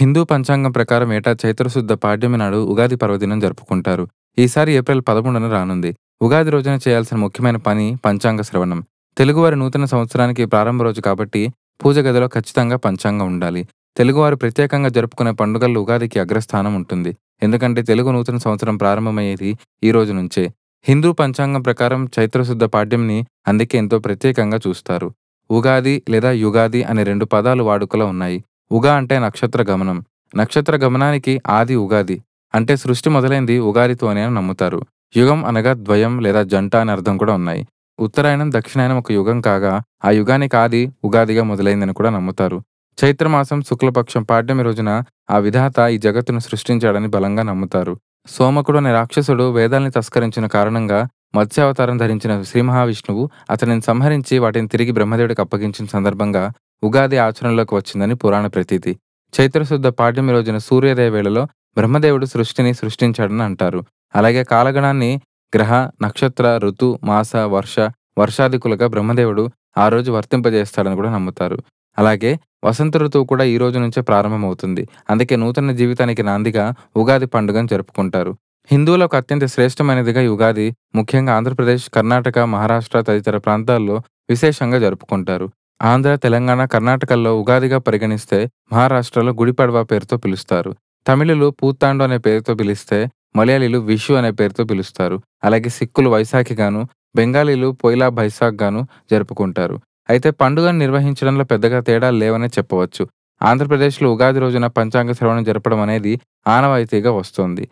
హిందూ పంచాంగం ప్రకారం ఏటా చైత్రశుద్ధ పాడ్యమి నాడు ఉగాది పర్వదినం జరుపుకుంటారు ఈసారి ఏప్రిల్ పదమూడున రానుంది ఉగాది రోజున చేయాల్సిన ముఖ్యమైన పని పంచాంగ శ్రవణం తెలుగువారి నూతన సంవత్సరానికి ప్రారంభ రోజు కాబట్టి పూజ గదిలో ఖచ్చితంగా పంచాంగం ఉండాలి తెలుగువారు ప్రత్యేకంగా జరుపుకునే పండుగల్లో ఉగాదికి అగ్రస్థానం ఉంటుంది ఎందుకంటే తెలుగు నూతన సంవత్సరం ప్రారంభమయ్యేది ఈ రోజు నుంచే హిందూ పంచాంగం ప్రకారం చైత్రశుద్ధ పాడ్యంని అందుకే ఎంతో ప్రత్యేకంగా చూస్తారు ఉగాది లేదా యుగాది అనే రెండు పదాలు వాడుకలో ఉన్నాయి ఉగా అంటే నక్షత్ర గమనం నక్షత్ర గమనానికి ఆది ఉగాది అంటే సృష్టి మొదలైంది ఉగాదితోనే అని నమ్ముతారు యుగం అనగా ద్వయం లేదా జంట అని అర్థం కూడా ఉన్నాయి ఉత్తరాయణం దక్షిణాయనం ఒక యుగం కాగా ఆ యుగానికి ఆది ఉగాదిగా మొదలైందని కూడా నమ్ముతారు చైత్రమాసం శుక్లపక్షం పాడ్యమి రోజున ఆ విధాత ఈ జగత్తును సృష్టించాడని బలంగా నమ్ముతారు సోమకుడు అనే రాక్షసుడు వేదాల్ని తస్కరించిన కారణంగా మత్స్యావతారం ధరించిన శ్రీ మహావిష్ణువు అతనిని సంహరించి వాటిని తిరిగి బ్రహ్మదేవుడికి అప్పగించిన సందర్భంగా ఉగాది ఆచరణలోకి వచ్చిందని పురాణ ప్రతీతి చైత్రశుద్ధ పాడ్యమి రోజున సూర్యోదయ వేళలో బ్రహ్మదేవుడు సృష్టిని సృష్టించాడని అంటారు అలాగే కాలగణాన్ని గ్రహ నక్షత్ర ఋతు మాస వర్ష వర్షాధికులుగా బ్రహ్మదేవుడు ఆ రోజు వర్తింపజేస్తాడని కూడా నమ్ముతారు అలాగే వసంత ఋతువు కూడా ఈ రోజు నుంచే ప్రారంభమవుతుంది అందుకే నూతన జీవితానికి నాందిగా ఉగాది పండుగను జరుపుకుంటారు హిందువులకు అత్యంత శ్రేష్టమైనదిగా ఉగాది ముఖ్యంగా ఆంధ్రప్రదేశ్ కర్ణాటక మహారాష్ట్ర తదితర ప్రాంతాల్లో విశేషంగా జరుపుకుంటారు ఆంధ్ర తెలంగాణ కర్ణాటకల్లో ఉగాదిగా పరిగణిస్తే మహారాష్ట్రలో గుడిపడవ పేరుతో పిలుస్తారు తమిళులు పూతాండు అనే పేరుతో పిలిస్తే మలయాళీలు విషు అనే పేరుతో పిలుస్తారు అలాగే సిక్కులు వైశాఖిగాను బెంగాలీలు పొయిలా బైశాఖ్ గాను జరుపుకుంటారు అయితే పండుగను నిర్వహించడంలో పెద్దగా తేడా లేవనే చెప్పవచ్చు ఆంధ్రప్రదేశ్లో ఉగాది రోజున పంచాంగ శ్రవణం జరపడం అనేది ఆనవాయితీగా వస్తుంది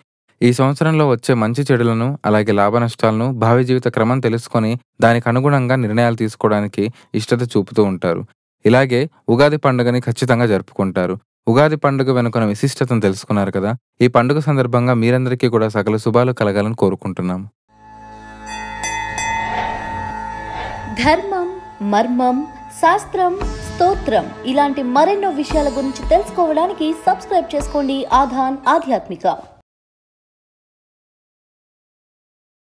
ఈ సంవత్సరంలో వచ్చే మంచి చెడులను అలాగే నష్టాలను భావి జీవిత క్రమం తెలుసుకొని దానికి అనుగుణంగా నిర్ణయాలు తీసుకోవడానికి ఇష్టత చూపుతూ ఉంటారు ఇలాగే ఉగాది పండుగని ఖచ్చితంగా జరుపుకుంటారు ఉగాది పండుగ వెనుకొన విశిష్టతను తెలుసుకున్నారు కదా ఈ పండుగ సందర్భంగా మీరందరికీ కూడా సకల శుభాలు కలగాలని కోరుకుంటున్నాం ధర్మం మర్మం శాస్త్రం స్తోత్రం ఇలాంటి మరెన్నో విషయాల గురించి తెలుసుకోవడానికి సబ్స్క్రైబ్ చేసుకోండి ఆధాన్ ఆధ్యాత్మిక